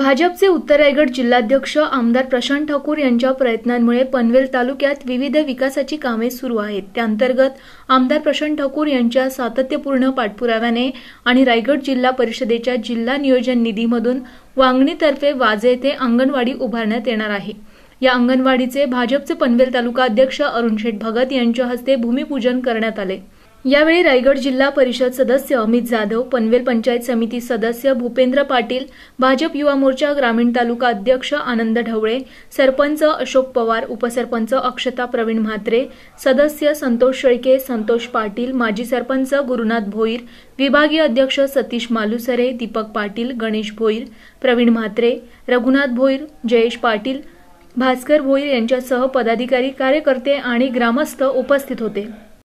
भाजपचे उत्तर रायगड जिल्हाध्यक्ष आमदार प्रशांत ठाकूर यांच्या प्रयत्नांमुळे पनवेल तालुक्यात विविध विकासाची कामे सुरू आहेत त्याअंतर्गत आमदार प्रशांत ठाकूर यांच्या सातत्यपूर्ण पाठपुराव्याने आणि रायगड जिल्हा परिषदेच्या जिल्हा नियोजन निधीमधून वांगणीतर्फे वाजे येथे अंगणवाडी उभारण्यात येणार आहे या अंगणवाडीचे भाजपचे पनवेल तालुका अध्यक्ष अरुण शेठ भगत यांच्या हस्ते भूमिपूजन करण्यात आले यावेळी रायगड जिल्हा परिषद सदस्य अमित जाधव पनवेल पंचायत समिती सदस्य भूपेंद्र पाटील भाजप युवा मोर्चा ग्रामीण तालुका अध्यक्ष आनंद ढवळे सरपंच अशोक पवार उपसरपंच अक्षता प्रवीण म्हात्रे सदस्य संतोष शेळके संतोष पाटील माजी सरपंच गुरुनाथ भोईर विभागीय अध्यक्ष सतीश मालुसरे दीपक पाटील गणेश भोईर प्रवीण म्हात्रे रघुनाथ भोईर जयेश पाटील भास्कर भोईर यांच्यासह पदाधिकारी कार्यकर्ते आणि ग्रामस्थ उपस्थित होते